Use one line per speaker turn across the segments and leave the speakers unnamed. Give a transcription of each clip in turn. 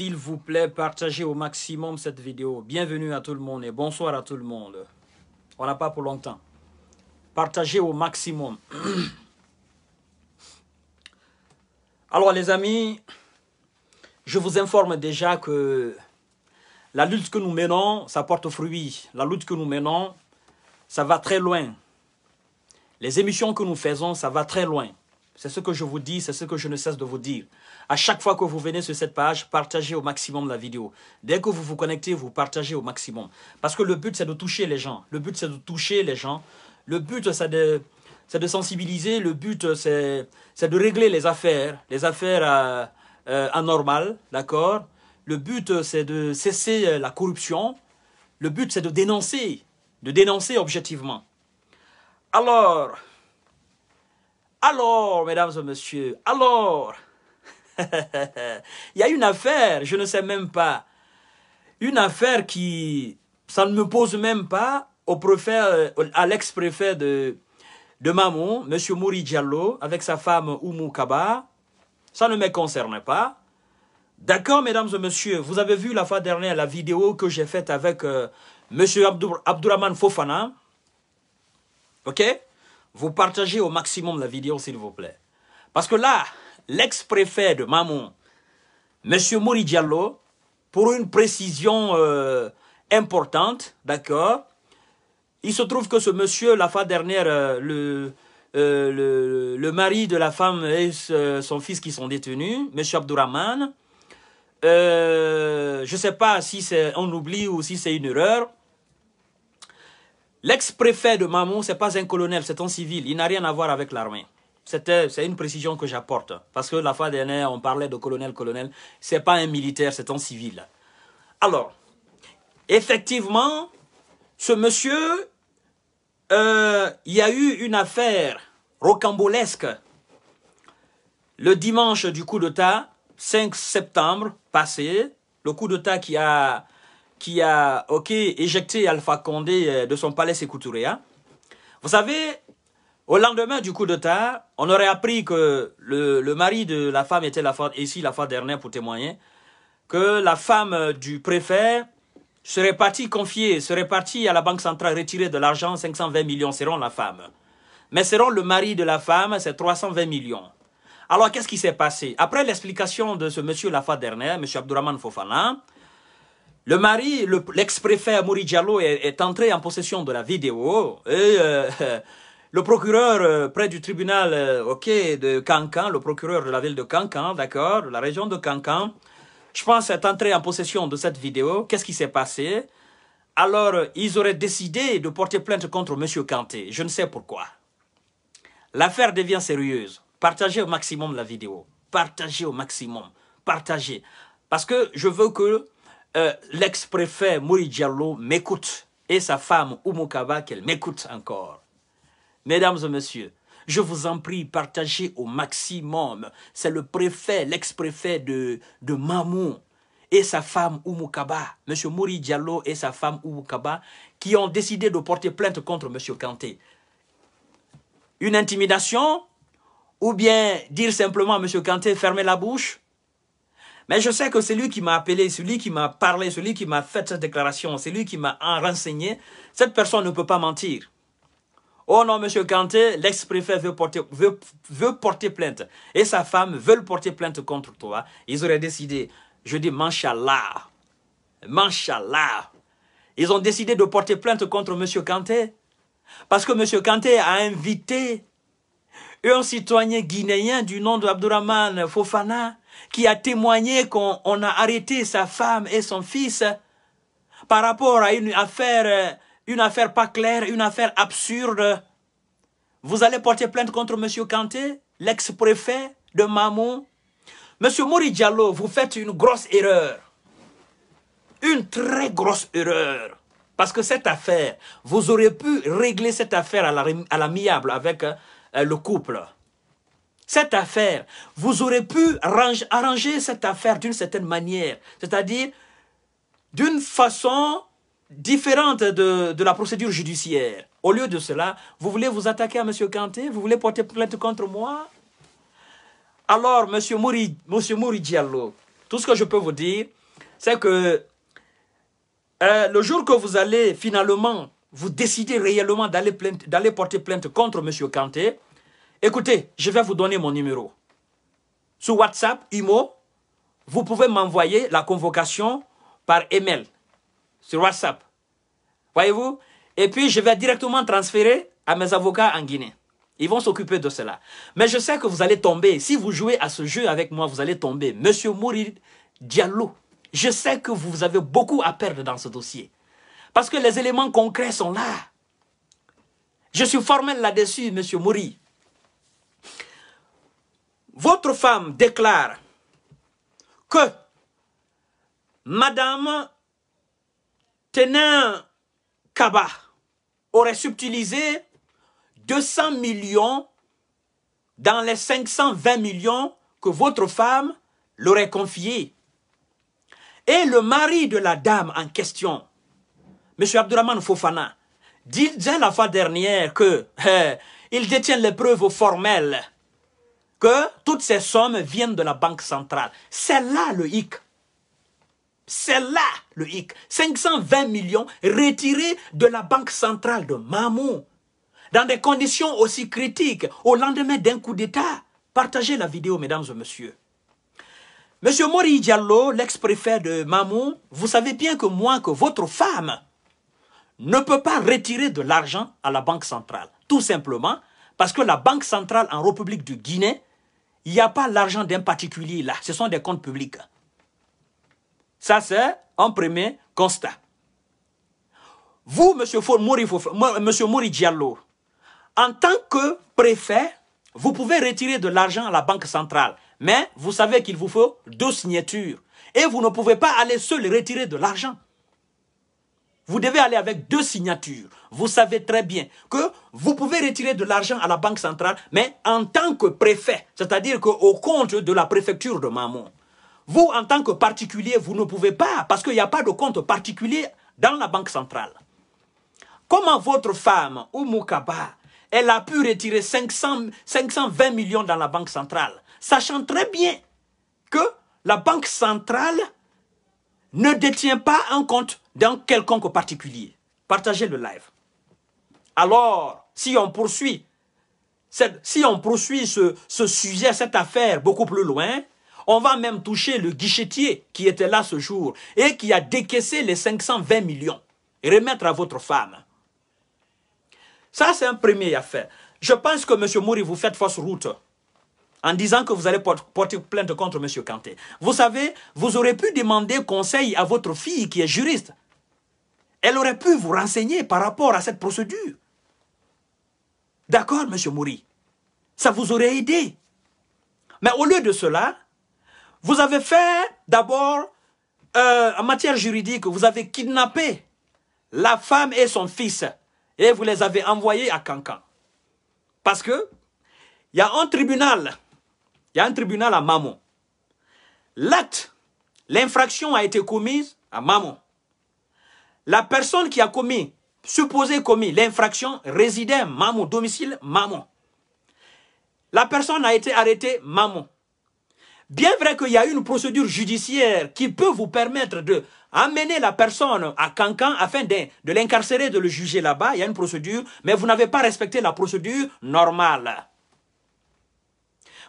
S'il vous plaît, partagez au maximum cette vidéo. Bienvenue à tout le monde et bonsoir à tout le monde. On n'a pas pour longtemps. Partagez au maximum. Alors les amis, je vous informe déjà que la lutte que nous menons, ça porte fruit. La lutte que nous menons, ça va très loin. Les émissions que nous faisons, ça va très loin. C'est ce que je vous dis, c'est ce que je ne cesse de vous dire. À chaque fois que vous venez sur cette page, partagez au maximum la vidéo. Dès que vous vous connectez, vous partagez au maximum. Parce que le but, c'est de toucher les gens. Le but, c'est de toucher les gens. Le but, c'est de, sensibiliser. Le but, c'est de régler les affaires, les affaires euh, euh, anormales, d'accord Le but, c'est de cesser euh, la corruption. Le but, c'est de dénoncer, de dénoncer objectivement. Alors, alors, mesdames et messieurs, alors, il y a une affaire, je ne sais même pas. Une affaire qui, ça ne me pose même pas au préfet, euh, à l'ex-préfet de, de M. Mouri Diallo, avec sa femme Oumou Kaba. Ça ne me concerne pas. D'accord, mesdames et messieurs, vous avez vu la fois dernière la vidéo que j'ai faite avec euh, Monsieur M. Abdourahman Fofana. OK vous partagez au maximum la vidéo, s'il vous plaît. Parce que là, l'ex-préfet de Mamon, M. Mouri Diallo, pour une précision euh, importante, d'accord, il se trouve que ce monsieur, la fois dernière, euh, euh, le, le, mari de la femme et son fils qui sont détenus, M. Abdourahman, je ne sais pas si c'est un oubli ou si c'est une erreur, L'ex-préfet de Mamou, ce n'est pas un colonel, c'est un civil. Il n'a rien à voir avec l'armée. C'est une précision que j'apporte. Parce que la fois dernière, on parlait de colonel, colonel. Ce n'est pas un militaire, c'est un civil. Alors, effectivement, ce monsieur, euh, il y a eu une affaire rocambolesque. Le dimanche du coup d'État, 5 septembre passé, le coup d'État qui a qui a ok éjecté Alpha Condé euh, de son palais Sécouturéa. Vous savez, au lendemain du coup d'État, on aurait appris que le, mari de la femme était la ici la fois dernière pour témoigner, que la femme euh, du préfet serait partie confiée, serait partie à la Banque centrale retirer de l'argent 520 millions, seront la femme. Mais seront le mari de la femme, c'est 320 millions. Alors qu'est-ce qui s'est passé Après l'explication de ce monsieur la fois dernière, monsieur Abdourahman Fofana, le mari, l'ex-préfet Amoury est, entré en possession de la vidéo et euh, le procureur euh, près du tribunal euh, de Cancan, le procureur de la ville de Cancan, d'accord, la région de Cancan, je pense est entré en possession de cette vidéo. Qu'est-ce qui s'est passé Alors, ils auraient décidé de porter plainte contre M. Kanté. Je ne sais pourquoi. L'affaire devient sérieuse. Partagez au maximum la vidéo. Partagez au maximum. Partagez. Parce que je veux que euh, l'ex-préfet Mouri Diallo m'écoute et sa femme Oumoukaba qu'elle m'écoute encore. Mesdames et messieurs, je vous en prie, partagez au maximum. C'est le préfet, l'ex-préfet de, de Mamou et sa femme Oumoukaba, M. Mouri Diallo et sa femme Oumoukaba, qui ont décidé de porter plainte contre Monsieur Kanté. Une intimidation ou bien dire simplement à M. Kanté, fermez la bouche mais je sais que c'est lui qui m'a appelé, celui qui m'a parlé, celui qui m'a fait cette déclaration, celui qui m'a renseigné. Cette personne ne peut pas mentir. Oh non, monsieur Kanté, l'ex-préfet veut porter, veut, porter plainte. Et sa femme veut porter plainte contre toi. Ils auraient décidé. Je dis, manchallah. Manchallah. Ils ont décidé de porter plainte contre monsieur Kanté. Parce que monsieur Kanté a invité un citoyen guinéen du nom de d'Abdourahman Fofana qui a témoigné qu'on a arrêté sa femme et son fils par rapport à une affaire, une affaire pas claire, une affaire absurde. Vous allez porter plainte contre M. Kanté, l'ex-préfet de Mamon. M. Mori vous faites une grosse erreur. Une très grosse erreur. Parce que cette affaire, vous aurez pu régler cette affaire à l'amiable avec euh, le couple cette affaire, vous aurez pu arranger cette affaire d'une certaine manière, c'est-à-dire d'une façon différente de, la procédure judiciaire. Au lieu de cela, vous voulez vous attaquer à M. Kanté Vous voulez porter plainte contre moi Alors, M. Mouri, Monsieur Diallo, tout ce que je peux vous dire, c'est que euh, le jour que vous allez finalement vous décider réellement d'aller porter plainte contre M. Kanté, Écoutez, je vais vous donner mon numéro. Sur WhatsApp, IMO, vous pouvez m'envoyer la convocation par email, sur WhatsApp. Voyez-vous Et puis, je vais directement transférer à mes avocats en Guinée. Ils vont s'occuper de cela. Mais je sais que vous allez tomber. Si vous jouez à ce jeu avec moi, vous allez tomber. Monsieur Mourid Diallo, je sais que vous avez beaucoup à perdre dans ce dossier. Parce que les éléments concrets sont là. Je suis formel là-dessus, monsieur Mourid votre femme déclare que Madame Tenin Kaba aurait subtilisé 200 millions dans les 520 millions que votre femme l'aurait confié. Et le mari de la dame en question, M. Abdurrahman Fofana, dit déjà la fois dernière que euh, il détient les preuves formelles que toutes ces sommes viennent de la Banque centrale. C'est là le hic. C'est là le hic. 520 millions retirés de la Banque centrale de Mamou. Dans des conditions aussi critiques, au lendemain d'un coup d'État. Partagez la vidéo, mesdames et messieurs. Monsieur Mori Diallo, l'ex-préfet de Mamou, vous savez bien que moi, que votre femme ne peut pas retirer de l'argent à la Banque centrale. Tout simplement parce que la Banque centrale en République du Guinée il n'y a pas l'argent d'un particulier là, ce sont des comptes publics. Ça, c'est un premier constat. Vous, M. Mori Diallo, en tant que préfet, vous pouvez retirer de l'argent à la Banque centrale, mais vous savez qu'il vous faut deux signatures et vous ne pouvez pas aller seul retirer de l'argent vous devez aller avec deux signatures. Vous savez très bien que vous pouvez retirer de l'argent à la Banque centrale, mais en tant que préfet, c'est-à-dire qu'au compte de la préfecture de Mamon, vous, en tant que particulier, vous ne pouvez pas, parce qu'il n'y a pas de compte particulier dans la Banque centrale. Comment votre femme, Oumoukaba, elle a pu retirer 500, 520 millions dans la Banque centrale, sachant très bien que la Banque centrale ne détient pas un compte d'un quelconque particulier. Partagez le live. Alors, si on poursuit, si on poursuit ce, sujet, cette affaire beaucoup plus loin, on va même toucher le guichetier qui était là ce jour et qui a décaissé les 520 millions et remettre à votre femme. Ça, c'est un premier affaire. Je pense que, M. Mouri, vous faites fausse route en disant que vous allez porter plainte contre M. Kanté. Vous savez, vous aurez pu demander conseil à votre fille qui est juriste. Elle aurait pu vous renseigner par rapport à cette procédure. D'accord, M. Moury, ça vous aurait aidé. Mais au lieu de cela, vous avez fait d'abord, euh, en matière juridique, vous avez kidnappé la femme et son fils et vous les avez envoyés à Cancan. Parce que il y a un tribunal il y a un tribunal à Mamon. L'acte, l'infraction a été commise à Mamon. La personne qui a commis, supposé commis l'infraction, résidait à Mamon, domicile Mamon. La personne a été arrêtée Mamon. Bien vrai qu'il y a une procédure judiciaire qui peut vous permettre de amener la personne à Cancan afin de, de l'incarcérer, de le juger là-bas. Il y a une procédure, mais vous n'avez pas respecté la procédure normale.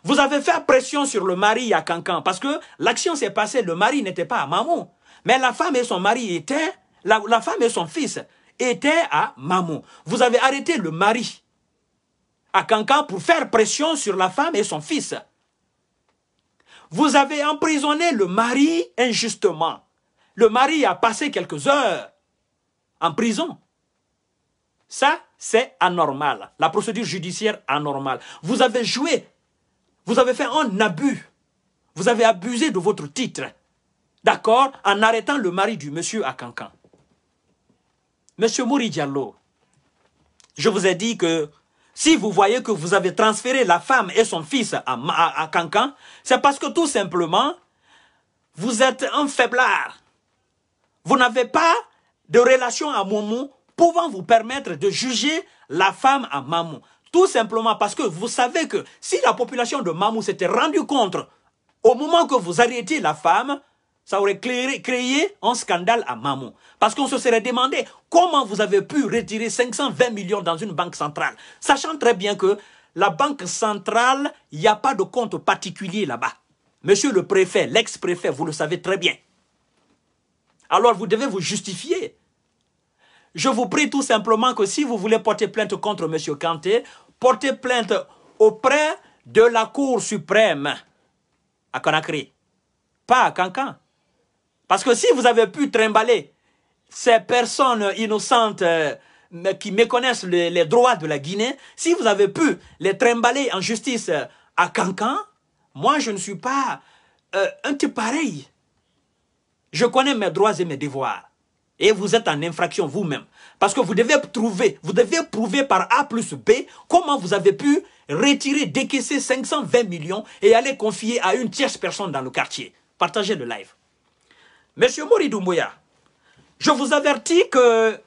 Vous avez fait pression sur le mari à Cancan parce que l'action s'est passée, le mari n'était pas à Mamou, Mais la femme et son mari étaient, la, femme et son fils étaient à Mamou. Vous avez arrêté le mari à Cancan pour faire pression sur la femme et son fils. Vous avez emprisonné le mari injustement. Le mari a passé quelques heures en prison. Ça, c'est anormal. La procédure judiciaire anormale. Vous avez joué vous avez fait un abus. Vous avez abusé de votre titre. D'accord En arrêtant le mari du monsieur à Cancan. Monsieur Mouri je vous ai dit que si vous voyez que vous avez transféré la femme et son fils à, Cancan, c'est parce que tout simplement, vous êtes un faiblard. Vous n'avez pas de relation à Moumou pouvant vous permettre de juger la femme à Mamou. Tout simplement parce que vous savez que si la population de Mamou s'était rendue compte au moment que vous arrêtiez la femme, ça aurait créé, créé un scandale à Mamou. Parce qu'on se serait demandé comment vous avez pu retirer 520 millions dans une banque centrale, sachant très bien que la banque centrale, il n'y a pas de compte particulier là-bas. Monsieur le préfet, l'ex-préfet, vous le savez très bien. Alors vous devez vous justifier. Je vous prie tout simplement que si vous voulez porter plainte contre M. Kanté, portez plainte auprès de la Cour suprême à Conakry, pas à Cancan. Parce que si vous avez pu trimballer ces personnes innocentes euh, qui méconnaissent les, droits de la Guinée, si vous avez pu les trimballer en justice euh, à Cancan, moi je ne suis pas euh, un type pareil. Je connais mes droits et mes devoirs. Et vous êtes en infraction vous-même. Parce que vous devez trouver, vous devez prouver par A plus B comment vous avez pu retirer, décaisser 520 millions et aller confier à une tierce personne dans le quartier. Partagez le live. Monsieur Moridou je vous avertis que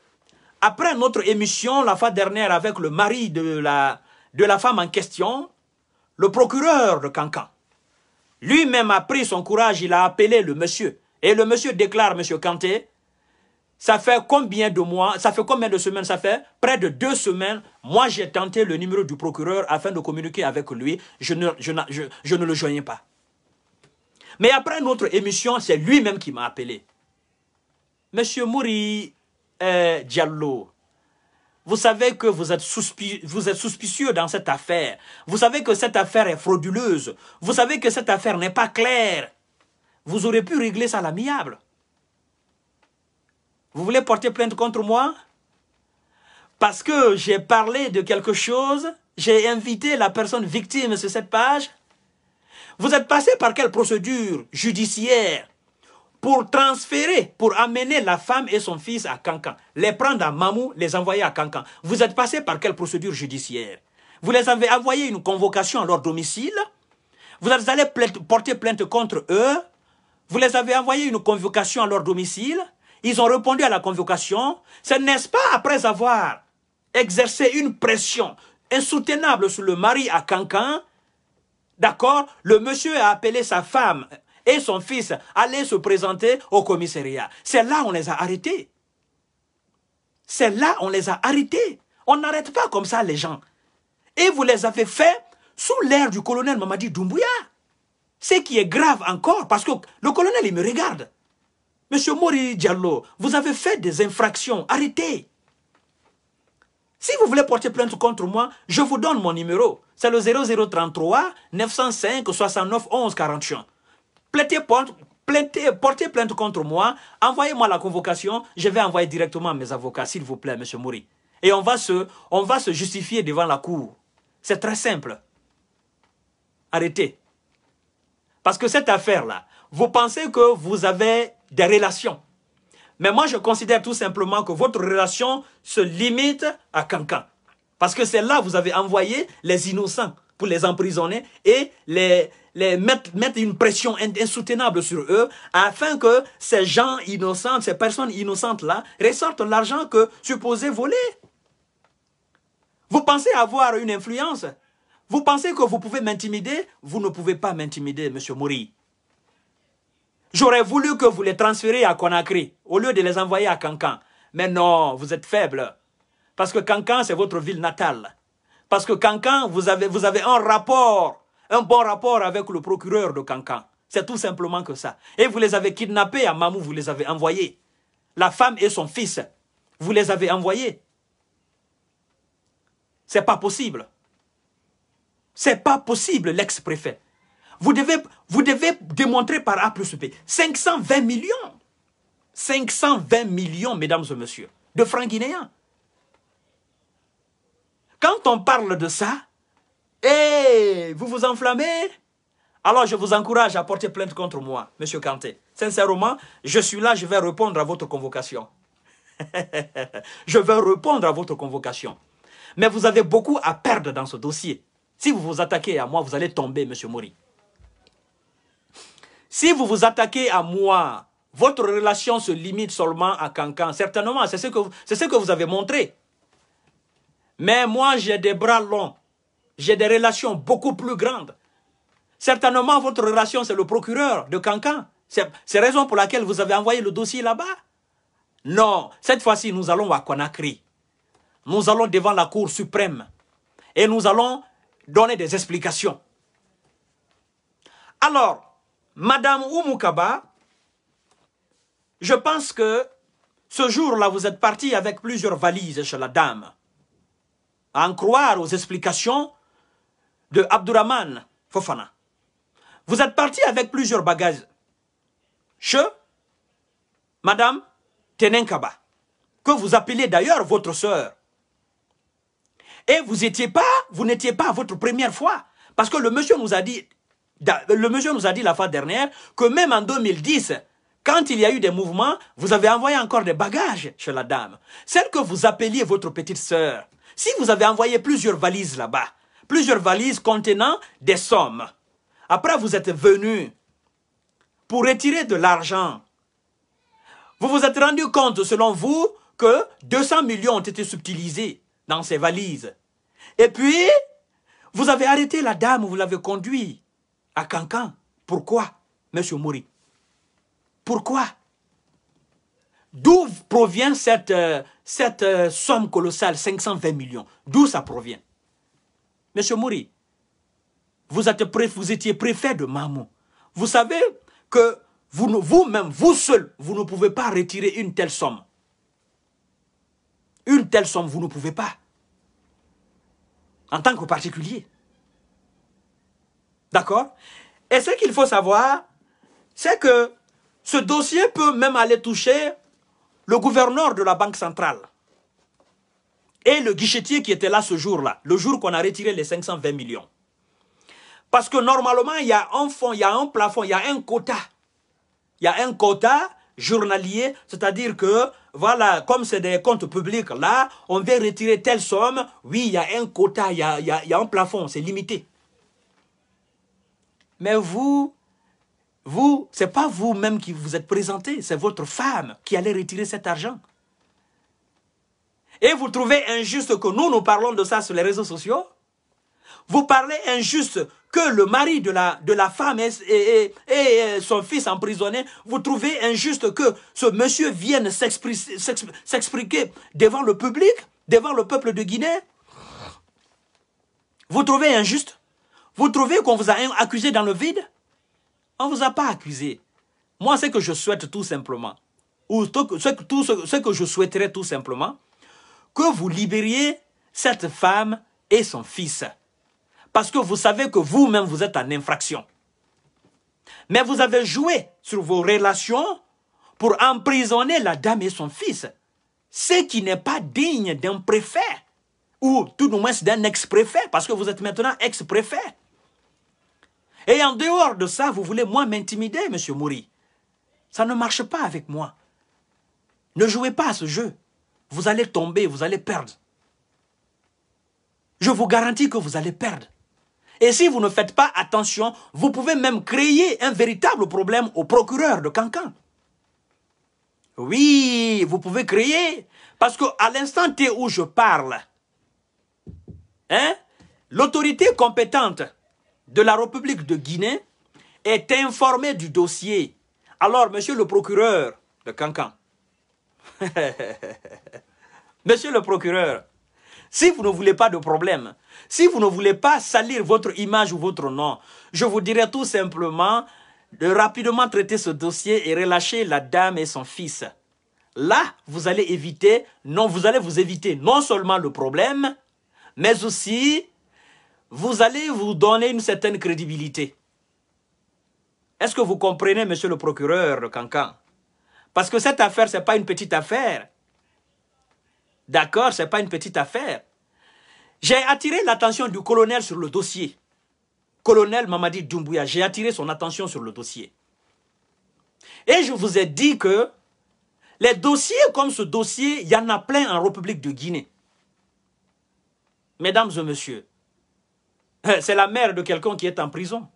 après notre émission la fois dernière avec le mari de la, de la femme en question, le procureur de Cancan, lui-même a pris son courage, il a appelé le monsieur. Et le monsieur déclare, monsieur Kanté, ça fait combien de mois, ça fait combien de semaines Ça fait près de deux semaines. Moi, j'ai tenté le numéro du procureur afin de communiquer avec lui. Je ne, le joignais pas. Mais après notre émission, c'est lui-même qui m'a appelé. Monsieur Mouri euh, Diallo, vous savez que vous êtes, vous êtes suspicieux dans cette affaire. Vous savez que cette affaire est frauduleuse. Vous savez que cette affaire n'est pas claire. Vous aurez pu régler ça à l'amiable. Vous voulez porter plainte contre moi Parce que j'ai parlé de quelque chose, j'ai invité la personne victime sur cette page. Vous êtes passé par quelle procédure judiciaire pour transférer, pour amener la femme et son fils à Cancan, les prendre à Mamou, les envoyer à Cancan. Vous êtes passé par quelle procédure judiciaire Vous les avez envoyé une convocation à leur domicile Vous allez porter plainte contre eux Vous les avez envoyé une convocation à leur domicile ils ont répondu à la convocation, ce n'est-ce pas après avoir exercé une pression insoutenable sur le mari à Cancan, d'accord, le monsieur a appelé sa femme et son fils aller se présenter au commissariat. C'est là on les a arrêtés. C'est là on les a arrêtés. On n'arrête pas comme ça les gens. Et vous les avez fait sous l'air du colonel Mamadi Doumbouya. Ce qui est grave encore, parce que le colonel, il me regarde. Monsieur Mori Diallo, vous avez fait des infractions, arrêtez. Si vous voulez porter plainte contre moi, je vous donne mon numéro. C'est le 0033 905 69 11 41. portez plainte contre moi, envoyez-moi la convocation, je vais envoyer directement mes avocats, s'il vous plaît, monsieur Mori. Et on va, se, on va se justifier devant la cour. C'est très simple. Arrêtez. Parce que cette affaire-là, vous pensez que vous avez des relations. Mais moi, je considère tout simplement que votre relation se limite à Cancan. Parce que c'est là que vous avez envoyé les innocents pour les emprisonner et les, les mettre, une pression insoutenable sur eux afin que ces gens innocents, ces personnes innocentes-là, ressortent l'argent que supposé voler. Vous pensez avoir une influence Vous pensez que vous pouvez m'intimider Vous ne pouvez pas m'intimider, Monsieur Mori. J'aurais voulu que vous les transfériez à Conakry au lieu de les envoyer à Cancan. Mais non, vous êtes faible. Parce que Cancan, c'est votre ville natale. Parce que Cancan, vous avez, vous avez un rapport, un bon rapport avec le procureur de Cancan. C'est tout simplement que ça. Et vous les avez kidnappés à Mamou, vous les avez envoyés. La femme et son fils, vous les avez envoyés. C'est pas possible. C'est pas possible, l'ex-préfet. Vous devez, vous devez démontrer par A plus B 520 millions. 520 millions, mesdames et messieurs, de francs guinéens. Quand on parle de ça, et eh, vous vous enflammez, alors je vous encourage à porter plainte contre moi, Monsieur Kanté. Sincèrement, je suis là, je vais répondre à votre convocation. je vais répondre à votre convocation. Mais vous avez beaucoup à perdre dans ce dossier. Si vous vous attaquez à moi, vous allez tomber, Monsieur Mori. Si vous vous attaquez à moi, votre relation se limite seulement à Cancan. Certainement, c'est ce, que vous, ce que vous avez montré. Mais moi, j'ai des bras longs. J'ai des relations beaucoup plus grandes. Certainement, votre relation, c'est le procureur de Cancan. C'est la raison pour laquelle vous avez envoyé le dossier là-bas. Non, cette fois-ci, nous allons à Conakry. Nous allons devant la Cour suprême. Et nous allons donner des explications. Alors, Madame Oumoukaba, je pense que ce jour-là, vous êtes parti avec plusieurs valises chez la dame. À en croire aux explications de abdourahman Fofana. Vous êtes parti avec plusieurs bagages chez Madame Tenenkaba, que vous appelez d'ailleurs votre sœur. Et vous n'étiez pas, vous n'étiez pas à votre première fois. Parce que le monsieur nous a dit, le monsieur nous a dit la fois dernière que même en 2010, quand il y a eu des mouvements, vous avez envoyé encore des bagages chez la dame. Celle que vous appeliez votre petite sœur. Si vous avez envoyé plusieurs valises là-bas, plusieurs valises contenant des sommes, après vous êtes venu pour retirer de l'argent, vous vous êtes rendu compte, selon vous, que 200 millions ont été subtilisés dans ces valises. Et puis, vous avez arrêté la dame, vous l'avez conduite à Cancan. Pourquoi, Monsieur Moury Pourquoi D'où provient cette, euh, cette euh, somme colossale, 520 millions D'où ça provient Monsieur Moury, vous, êtes vous étiez préfet de Mamou. Vous savez que vous vous, -même, vous seul, vous ne pouvez pas retirer une telle somme. Une telle somme, vous ne pouvez pas. En tant que particulier. D'accord Et ce qu'il faut savoir, c'est que ce dossier peut même aller toucher le gouverneur de la Banque centrale et le guichetier qui était là ce jour-là, le jour qu'on a retiré les 520 millions. Parce que normalement, il y a un fonds, il y a un plafond, il y a un quota. Il y a un quota journalier, c'est-à-dire que, voilà, comme c'est des comptes publics, là, on veut retirer telle somme. Oui, il y a un quota, il y a un plafond, c'est limité. Mais vous, vous, c'est pas vous-même qui vous êtes présenté, c'est votre femme qui allait retirer cet argent. Et vous trouvez injuste que nous, nous parlons de ça sur les réseaux sociaux Vous parlez injuste que le mari de la, de la femme et, son fils emprisonné, vous trouvez injuste que ce monsieur vienne s'expliquer devant le public, devant le peuple de Guinée Vous trouvez injuste vous trouvez qu'on vous a accusé dans le vide On ne vous a pas accusé. Moi, ce que je souhaite tout simplement, ou tout ce que je souhaiterais tout simplement, que vous libériez cette femme et son fils. Parce que vous savez que vous-même, vous êtes en infraction. Mais vous avez joué sur vos relations pour emprisonner la dame et son fils. Ce qui n'est pas digne d'un préfet, ou tout au moins d'un ex-préfet, parce que vous êtes maintenant ex-préfet. Et en dehors de ça, vous voulez moi m'intimider, monsieur Moury Ça ne marche pas avec moi. Ne jouez pas à ce jeu. Vous allez tomber, vous allez perdre. Je vous garantis que vous allez perdre. Et si vous ne faites pas attention, vous pouvez même créer un véritable problème au procureur de Cancan. Oui, vous pouvez créer. Parce qu'à l'instant où je parle, hein, l'autorité compétente de la République de Guinée est informé du dossier. Alors, monsieur le procureur de Cancan, monsieur le procureur, si vous ne voulez pas de problème, si vous ne voulez pas salir votre image ou votre nom, je vous dirais tout simplement de rapidement traiter ce dossier et relâcher la dame et son fils. Là, vous allez éviter, non, vous allez vous éviter non seulement le problème, mais aussi vous allez vous donner une certaine crédibilité. Est-ce que vous comprenez, monsieur le procureur Cancan Parce que cette affaire, ce n'est pas une petite affaire. D'accord, ce n'est pas une petite affaire. J'ai attiré l'attention du colonel sur le dossier. Colonel Mamadi Doumbouya, j'ai attiré son attention sur le dossier. Et je vous ai dit que les dossiers comme ce dossier, il y en a plein en République de Guinée. Mesdames et messieurs, eh, c'est la mère de quelqu'un qui est en prison.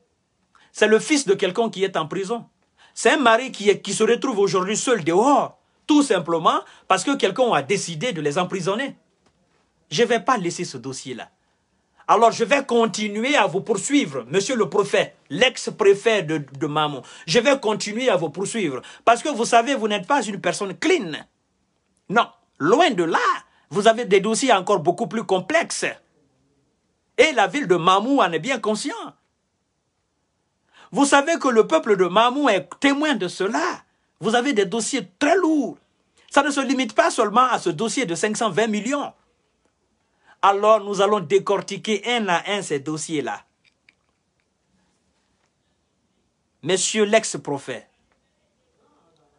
C'est le fils de quelqu'un qui est en prison. C'est un mari qui, se retrouve aujourd'hui seul dehors, tout simplement parce que quelqu'un a décidé de les emprisonner. Je ne vais pas laisser ce dossier-là. Alors je vais continuer à vous poursuivre, monsieur le préfet, l'ex-préfet de, de Je vais continuer à vous poursuivre. Parce que vous savez, vous n'êtes pas une personne clean. Non, loin de là, vous avez des dossiers encore beaucoup plus complexes. Et la ville de Mamou en est bien conscient. Vous savez que le peuple de Mamou est témoin de cela. Vous avez des dossiers très lourds. Ça ne se limite pas seulement à ce dossier de 520 millions. Alors nous allons décortiquer un à un ces dossiers-là. Monsieur l'ex-prophète,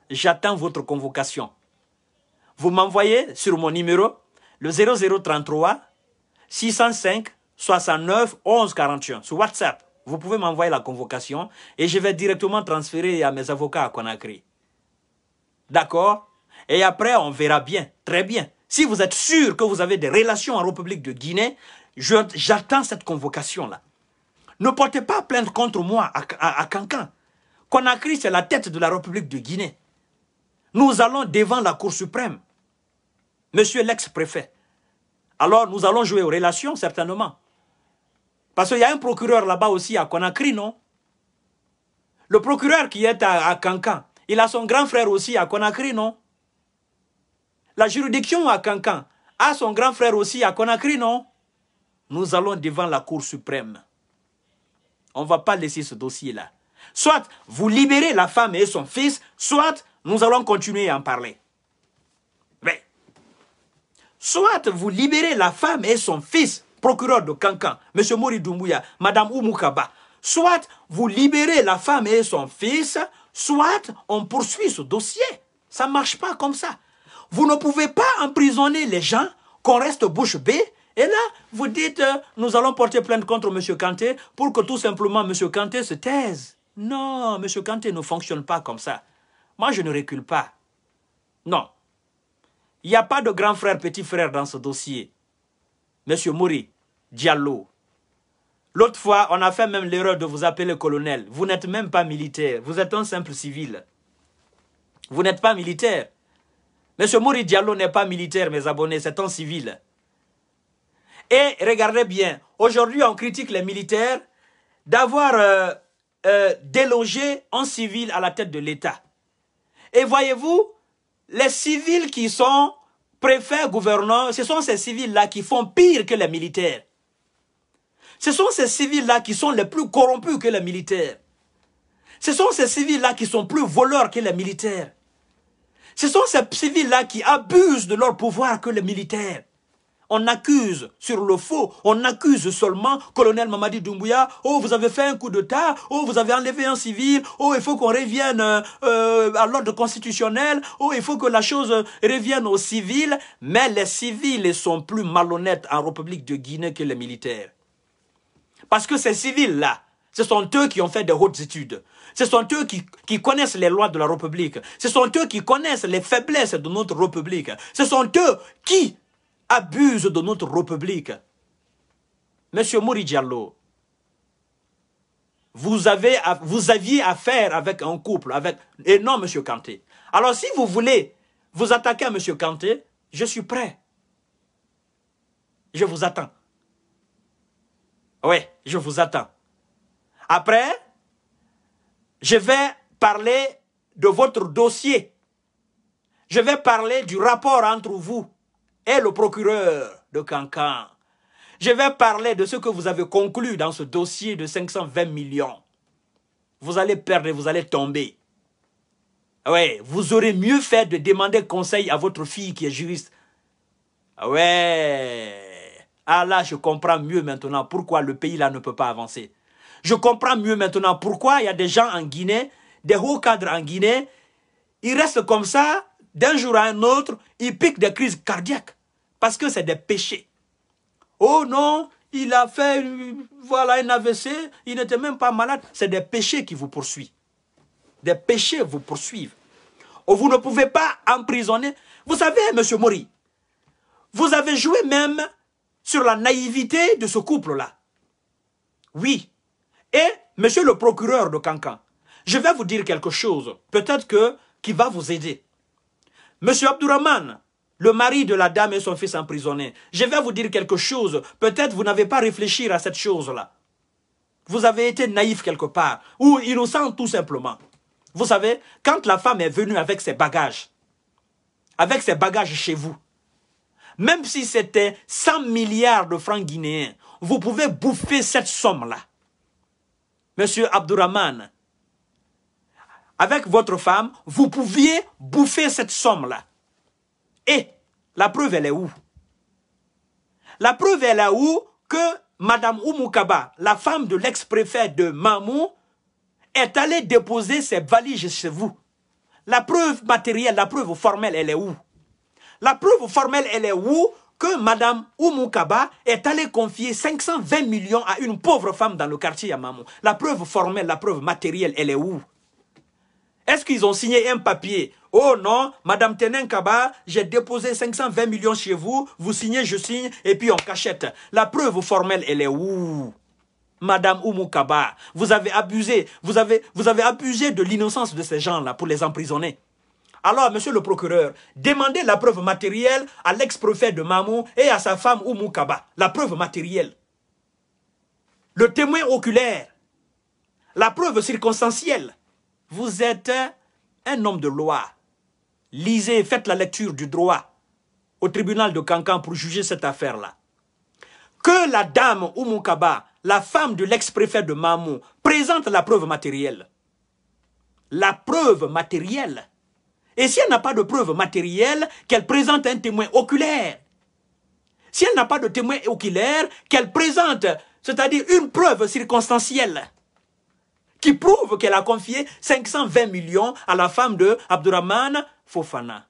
j'attends votre convocation. Vous m'envoyez sur mon numéro, le 0033 605 69 11 41 sur WhatsApp. Vous pouvez m'envoyer la convocation et je vais directement transférer à mes avocats à Conakry. D'accord Et après, on verra bien, très bien. Si vous êtes sûr que vous avez des relations en République de Guinée, j'attends cette convocation-là. Ne portez pas plainte contre moi à, Cancan. Conakry, c'est la tête de la République de Guinée. Nous allons devant la Cour suprême. Monsieur l'ex-préfet. Alors, nous allons jouer aux relations, certainement. Parce qu'il y a un procureur là-bas aussi à Conakry, non Le procureur qui est à, Cancan, il a son grand frère aussi à Conakry, non La juridiction à Cancan a son grand frère aussi à Conakry, non Nous allons devant la Cour suprême. On ne va pas laisser ce dossier-là. Soit vous libérez la femme et son fils, soit nous allons continuer à en parler. Mais, soit vous libérez la femme et son fils, procureur de Cancan, M. Mori Doumbouya, Mme Oumoukaba, soit vous libérez la femme et son fils, soit on poursuit ce dossier. Ça ne marche pas comme ça. Vous ne pouvez pas emprisonner les gens, qu'on reste bouche bée, et là, vous dites, euh, nous allons porter plainte contre M. Kanté pour que tout simplement M. Kanté se taise. Non, M. Kanté ne fonctionne pas comme ça. Moi, je ne recule pas. Non. Il n'y a pas de grand frère, petit frère dans ce dossier. Monsieur Mouri Diallo. L'autre fois, on a fait même l'erreur de vous appeler colonel. Vous n'êtes même pas militaire. Vous êtes un simple civil. Vous n'êtes pas militaire. Monsieur Mouri Diallo n'est pas militaire, mes abonnés. C'est un civil. Et regardez bien, aujourd'hui on critique les militaires d'avoir euh, euh, délogé un civil à la tête de l'État. Et voyez-vous, les civils qui sont préfets, gouverneurs, ce sont ces civils-là qui font pire que les militaires. Ce sont ces civils-là qui sont les plus corrompus que les militaires. Ce sont ces civils-là qui sont plus voleurs que les militaires. Ce sont ces civils-là qui abusent de leur pouvoir que les militaires on accuse sur le faux, on accuse seulement colonel Mamadi Doumbouya, oh vous avez fait un coup d'État, oh vous avez enlevé un civil, oh il faut qu'on revienne euh, à l'ordre constitutionnel, oh il faut que la chose revienne aux civils, mais les civils sont plus malhonnêtes en République de Guinée que les militaires. Parce que ces civils-là, ce sont eux qui ont fait des hautes études. Ce sont eux qui, connaissent les lois de la République. Ce sont eux qui connaissent les faiblesses de notre République. Ce sont eux qui abuse de notre République. Monsieur Mouri vous, avez, vous aviez affaire avec un couple, avec, et non Monsieur Kanté. Alors si vous voulez vous attaquer à Monsieur Kanté, je suis prêt. Je vous attends. Oui, je vous attends. Après, je vais parler de votre dossier. Je vais parler du rapport entre vous et le procureur de Cancan. Je vais parler de ce que vous avez conclu dans ce dossier de 520 millions. Vous allez perdre, vous allez tomber. Ah ouais, vous aurez mieux fait de demander conseil à votre fille qui est juriste. Ah ouais. Ah là, je comprends mieux maintenant pourquoi le pays là ne peut pas avancer. Je comprends mieux maintenant pourquoi il y a des gens en Guinée, des hauts cadres en Guinée, ils restent comme ça d'un jour à un autre, il pique des crises cardiaques parce que c'est des péchés. Oh non, il a fait voilà, un AVC, il n'était même pas malade. C'est des péchés qui vous poursuivent. Des péchés vous poursuivent. Oh, vous ne pouvez pas emprisonner. Vous savez, monsieur Mori, vous avez joué même sur la naïveté de ce couple-là. Oui. Et, monsieur le procureur de Cancan, je vais vous dire quelque chose, peut-être que qui va vous aider. Monsieur Abdourahman, le mari de la dame et son fils emprisonnés. Je vais vous dire quelque chose. Peut-être vous n'avez pas réfléchi à cette chose-là. Vous avez été naïf quelque part, ou innocent tout simplement. Vous savez, quand la femme est venue avec ses bagages, avec ses bagages chez vous, même si c'était 100 milliards de francs guinéens, vous pouvez bouffer cette somme-là. Monsieur Abdourahman, avec votre femme, vous pouviez bouffer cette somme-là. Et la preuve, elle est où La preuve, elle est où que Madame Oumoukaba, la femme de l'ex-préfet de Mamou, est allée déposer ses valises chez vous. La preuve matérielle, la preuve formelle, elle est où La preuve formelle, elle est où que Madame Oumoukaba est allée confier 520 millions à une pauvre femme dans le quartier à Mamou. La preuve formelle, la preuve matérielle, elle est où est-ce qu'ils ont signé un papier Oh non, Madame Kaba, j'ai déposé 520 millions chez vous, vous signez, je signe, et puis on cachette. La preuve formelle, elle est où Madame Oumu vous avez abusé, vous avez, vous avez abusé de l'innocence de ces gens-là pour les emprisonner. Alors, monsieur le procureur, demandez la preuve matérielle à l'ex-préfet de Mamou et à sa femme Kaba. La preuve matérielle. Le témoin oculaire. La preuve circonstancielle. Vous êtes un homme de loi. Lisez, faites la lecture du droit au tribunal de Cancan pour juger cette affaire-là. Que la dame Oumoukaba, la femme de l'ex-préfet de Mamou, présente la preuve matérielle. La preuve matérielle. Et si elle n'a pas de preuve matérielle, qu'elle présente un témoin oculaire. Si elle n'a pas de témoin oculaire, qu'elle présente, c'est-à-dire une preuve circonstancielle qui prouve qu'elle a confié 520 millions à la femme de Fofana.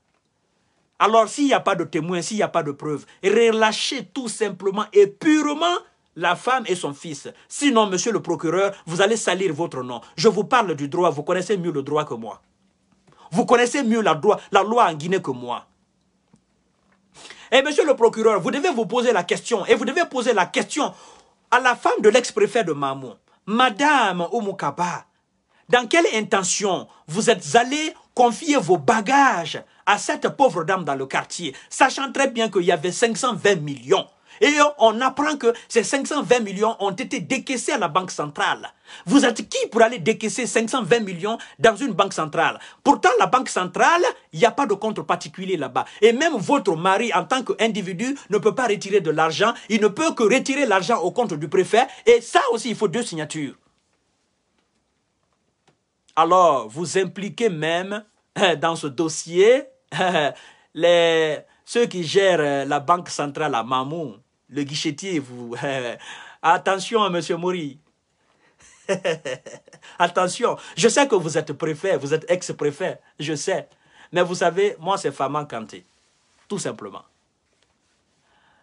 Alors s'il n'y a pas de témoin, s'il n'y a pas de preuve, relâchez tout simplement et purement la femme et son fils. Sinon, monsieur le procureur, vous allez salir votre nom. Je vous parle du droit, vous connaissez mieux le droit que moi. Vous connaissez mieux la, droit, la loi en Guinée que moi. Et eh, monsieur le procureur, vous devez vous poser la question, et vous devez poser la question à la femme de l'ex-préfet de Mamou. Madame Omukaba, dans quelle intention vous êtes allé confier vos bagages à cette pauvre dame dans le quartier, sachant très bien qu'il y avait 520 millions et on apprend que ces 520 millions ont été décaissés à la Banque centrale. Vous êtes qui pour aller décaisser 520 millions dans une banque centrale Pourtant, la banque centrale, il n'y a pas de compte particulier là-bas. Et même votre mari, en tant qu'individu, ne peut pas retirer de l'argent. Il ne peut que retirer l'argent au compte du préfet. Et ça aussi, il faut deux signatures. Alors, vous impliquez même hein, dans ce dossier hein, les, ceux qui gèrent euh, la banque centrale à Mamou le guichetier, vous. Attention, monsieur Moury. Attention, je sais que vous êtes préfet, vous êtes ex-préfet, je sais. Mais vous savez, moi, c'est Faman Kanté, tout simplement.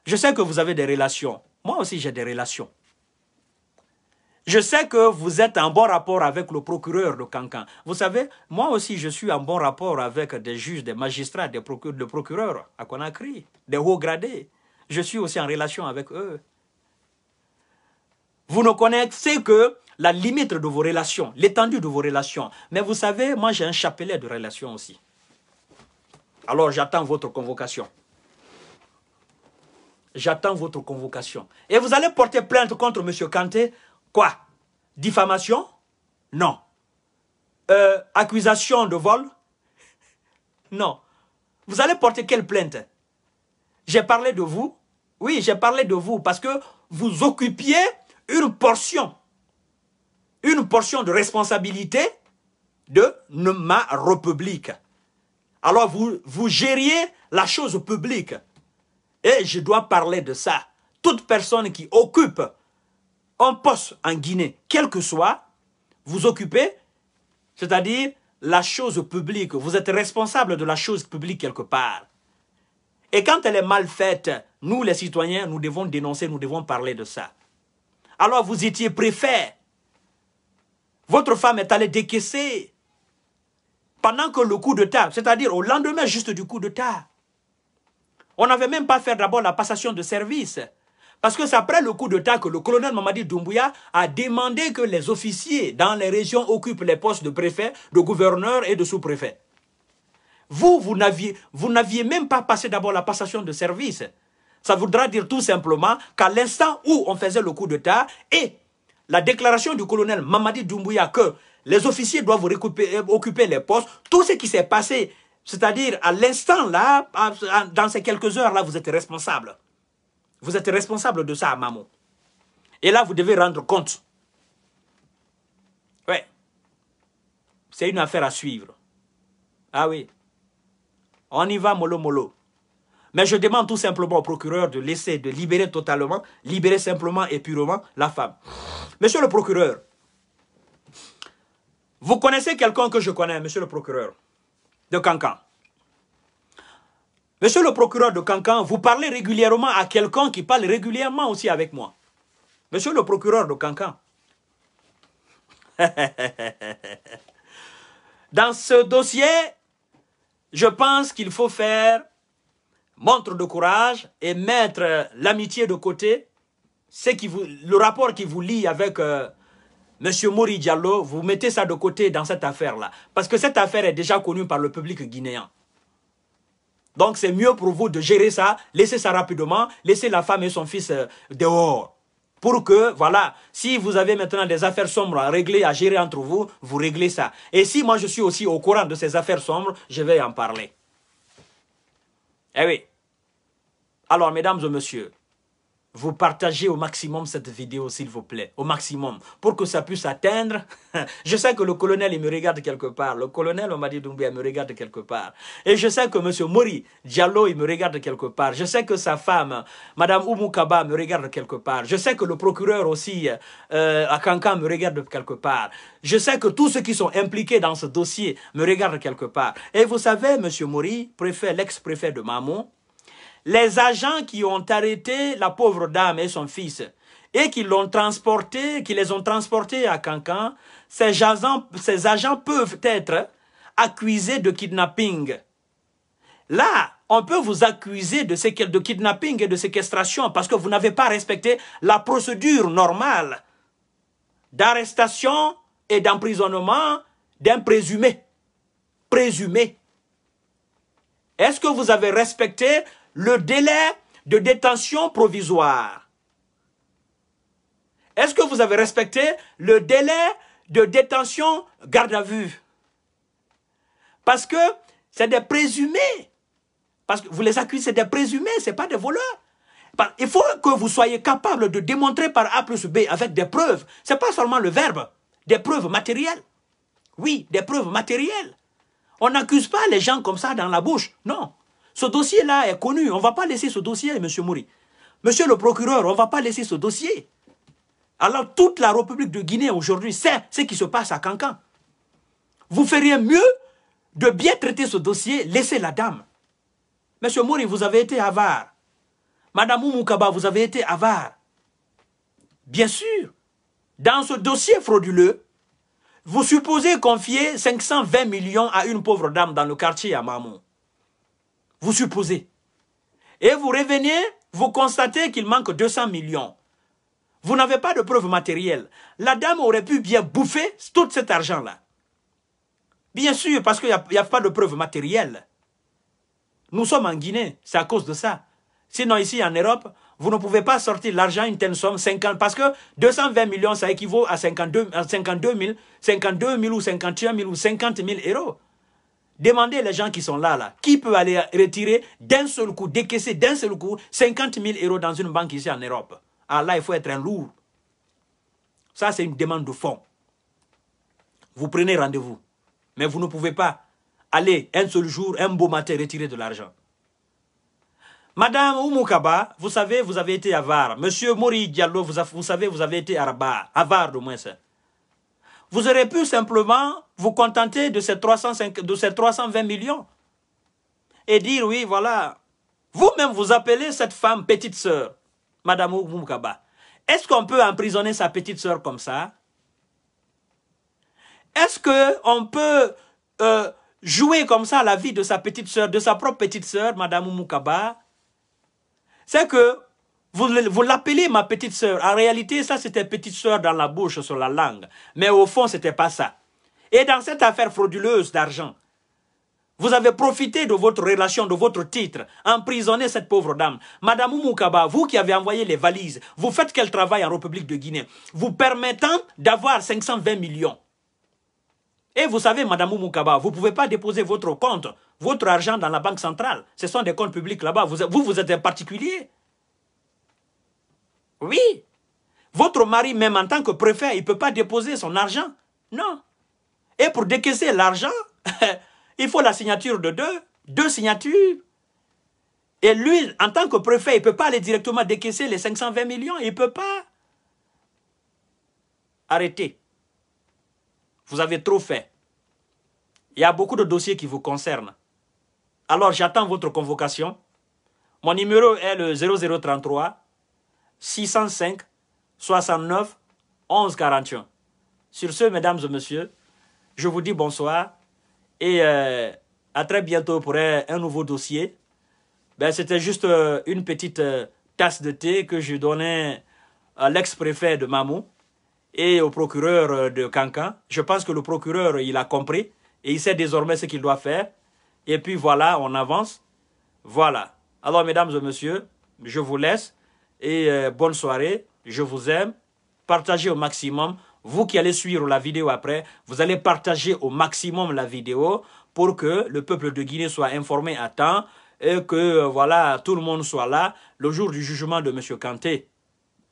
Je sais que vous avez des relations. Moi aussi, j'ai des relations. Je sais que vous êtes en bon rapport avec le procureur de Cancan. Vous savez, moi aussi, je suis en bon rapport avec des juges, des magistrats, des procureurs, des procureurs à Conakry, des hauts gradés je suis aussi en relation avec eux. Vous ne connaissez que la limite de vos relations, l'étendue de vos relations. Mais vous savez, moi j'ai un chapelet de relations aussi. Alors j'attends votre convocation. J'attends votre convocation. Et vous allez porter plainte contre M. Kanté. Quoi Diffamation Non. Euh, accusation de vol Non. Vous allez porter quelle plainte j'ai parlé de vous. Oui, j'ai parlé de vous parce que vous occupiez une portion, une portion de responsabilité de ma république. Alors vous, vous gériez la chose publique. Et je dois parler de ça. Toute personne qui occupe un poste en Guinée, quel que soit, vous occupez, c'est-à-dire la chose publique. Vous êtes responsable de la chose publique quelque part. Et quand elle est mal faite, nous les citoyens, nous devons dénoncer, nous devons parler de ça. Alors vous étiez préfet. Votre femme est allée décaisser pendant que le coup de table, c'est-à-dire au lendemain juste du coup de tard. on n'avait même pas fait d'abord la passation de service. Parce que c'est après le coup de tas que le colonel Mamadi Doumbouya a demandé que les officiers dans les régions occupent les postes de préfet, de gouverneur et de sous-préfet. Vous, vous n'aviez même pas passé d'abord la passation de service. Ça voudra dire tout simplement qu'à l'instant où on faisait le coup d'État et la déclaration du colonel Mamadi Doumbouya que les officiers doivent récupérer euh, occuper les postes, tout ce qui s'est passé, c'est-à-dire à, l'instant là, dans ces quelques heures là, vous êtes responsable. Vous êtes responsable de ça, maman. Et là, vous devez rendre compte. Ouais. C'est une affaire à suivre. Ah oui. On y va mollo mollo. Mais je demande tout simplement au procureur de laisser, de libérer totalement, libérer simplement et purement la femme. Monsieur le procureur, vous connaissez quelqu'un que je connais, monsieur le procureur de Cancan. Monsieur le procureur de Cancan, vous parlez régulièrement à quelqu'un qui parle régulièrement aussi avec moi. Monsieur le procureur de Cancan. Dans ce dossier, je pense qu'il faut faire montre de courage et mettre euh, l'amitié de côté. Qui le rapport qui vous lie avec M. Euh, Monsieur Mori Diallo, vous mettez ça de côté dans cette affaire-là. Parce que cette affaire est déjà connue par le public guinéen. Donc c'est mieux pour vous de gérer ça, laisser ça rapidement, laisser la femme et son fils euh, dehors. Pour que, voilà, si vous avez maintenant des affaires sombres à régler, à gérer entre vous, vous réglez ça. Et si moi je suis aussi au courant de ces affaires sombres, je vais en parler. Eh oui. Alors, mesdames et messieurs, vous partagez au maximum cette vidéo, s'il vous plaît, au maximum, pour que ça puisse atteindre. je sais que le colonel, il me regarde quelque part. Le colonel, on m'a dit, Doumbia, me regarde quelque part. Et je sais que M. Mori Diallo, il me regarde quelque part. Je sais que sa femme, Mme Oumoukaba, me regarde quelque part. Je sais que le procureur aussi, Akanka, euh, à me regarde quelque part. Je sais que tous ceux qui sont impliqués dans ce dossier me regardent quelque part. Et vous savez, M. Mori, préfet, l'ex-préfet de Mamon, les agents qui ont arrêté la pauvre dame et son fils et qui l'ont transporté, qui les ont transportés à Cancan, ces agents, ces agents peuvent être accusés de kidnapping. Là, on peut vous accuser de, de kidnapping et de séquestration parce que vous n'avez pas respecté la procédure normale d'arrestation et d'emprisonnement d'un présumé. Présumé. Est-ce que vous avez respecté le délai de détention provisoire. Est-ce que vous avez respecté le délai de détention garde à vue Parce que c'est des présumés. Parce que vous les accusez, c'est des présumés, ce n'est pas des voleurs. Il faut que vous soyez capable de démontrer par A plus B avec des preuves. Ce n'est pas seulement le verbe, des preuves matérielles. Oui, des preuves matérielles. On n'accuse pas les gens comme ça dans la bouche. Non. Ce dossier-là est connu. On ne va pas laisser ce dossier, monsieur Mouri. Monsieur le procureur, on ne va pas laisser ce dossier. Alors toute la République de Guinée aujourd'hui sait ce qui se passe à Cancan. Vous feriez mieux de bien traiter ce dossier, laissez la dame. Monsieur Mouri, vous avez été avare. Madame Oumoukaba, vous avez été avare. Bien sûr, dans ce dossier frauduleux, vous supposez confier 520 millions à une pauvre dame dans le quartier à Mamou vous supposez. Et vous revenez, vous constatez qu'il manque 200 millions. Vous n'avez pas de preuves matérielles. La dame aurait pu bien bouffer tout cet argent-là. Bien sûr, parce qu'il n'y a, pas de preuves matérielles. Nous sommes en Guinée, c'est à cause de ça. Sinon, ici en Europe, vous ne pouvez pas sortir l'argent, une telle somme, 50, parce que 220 millions, ça équivaut à à 52 000, 52 000 ou 51 000 ou 50 000 euros. Demandez les gens qui sont là, là. Qui peut aller retirer d'un seul coup, décaisser d'un seul coup 50 000 euros dans une banque ici en Europe Ah là, il faut être un lourd. Ça, c'est une demande de fond. Vous prenez rendez-vous. Mais vous ne pouvez pas aller un seul jour, un beau matin, retirer de l'argent. Madame Oumoukaba, vous savez, vous avez été avare. Monsieur Mori Diallo, vous, savez, vous avez été avare. Avare, au moins. Hein. Vous aurez pu simplement vous contentez de ces, 320 millions et dire, oui, voilà, vous-même vous appelez cette femme petite sœur, Madame Oumkaba. Est-ce qu'on peut emprisonner sa petite sœur comme ça Est-ce qu'on peut euh, jouer comme ça la vie de sa petite sœur, de sa propre petite sœur, Madame Oumoukaba? C'est que vous, vous l'appelez ma petite sœur. En réalité, ça c'était petite sœur dans la bouche, sur la langue. Mais au fond, c'était pas ça. Et dans cette affaire frauduleuse d'argent, vous avez profité de votre relation, de votre titre, emprisonné cette pauvre dame. Madame Moukaba, vous qui avez envoyé les valises, vous faites qu'elle travaille en République de Guinée, vous permettant d'avoir 520 millions. Et vous savez, Madame Moukaba, vous ne pouvez pas déposer votre compte, votre argent dans la Banque centrale. Ce sont des comptes publics là-bas. Vous, vous, vous êtes un particulier. Oui. Votre mari, même en tant que préfet, il ne peut pas déposer son argent. Non. Et pour décaisser l'argent, il faut la signature de deux, deux signatures. Et lui, en tant que préfet, il ne peut pas aller directement décaisser les 520 millions. Il ne peut pas. Arrêtez. Vous avez trop fait. Il y a beaucoup de dossiers qui vous concernent. Alors j'attends votre convocation. Mon numéro est le 0033 605 69 11 41. Sur ce, mesdames et messieurs, je vous dis bonsoir et euh, à très bientôt pour un nouveau dossier. Ben, c'était juste euh, une petite euh, tasse de thé que je donnais à l'ex-préfet de Mamou et au procureur de Cancan. Je pense que le procureur, il a compris et il sait désormais ce qu'il doit faire. Et puis voilà, on avance. Voilà. Alors, mesdames et messieurs, je vous laisse et bonne soirée. Je vous aime. Partagez au maximum. Vous qui allez suivre la vidéo après, vous allez partager au maximum la vidéo pour que le peuple de Guinée soit informé à temps et que euh, voilà tout le monde soit là le jour du jugement de M. Kanté.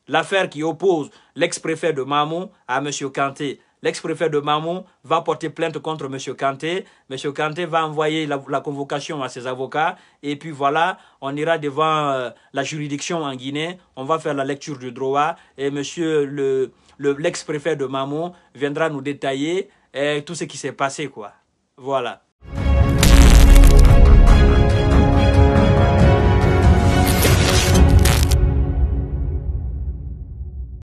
L'affaire qui oppose l'ex-préfet de Mamou à M. Kanté. L'ex-préfet de Mamou va porter plainte contre M. Kanté. M. Kanté va envoyer la, convocation à ses avocats. Et puis voilà, on ira devant euh, la juridiction en Guinée. On va faire la lecture du droit. Et M. le l'ex-préfet de Mamon viendra nous détailler eh, tout ce qui s'est passé, quoi. Voilà.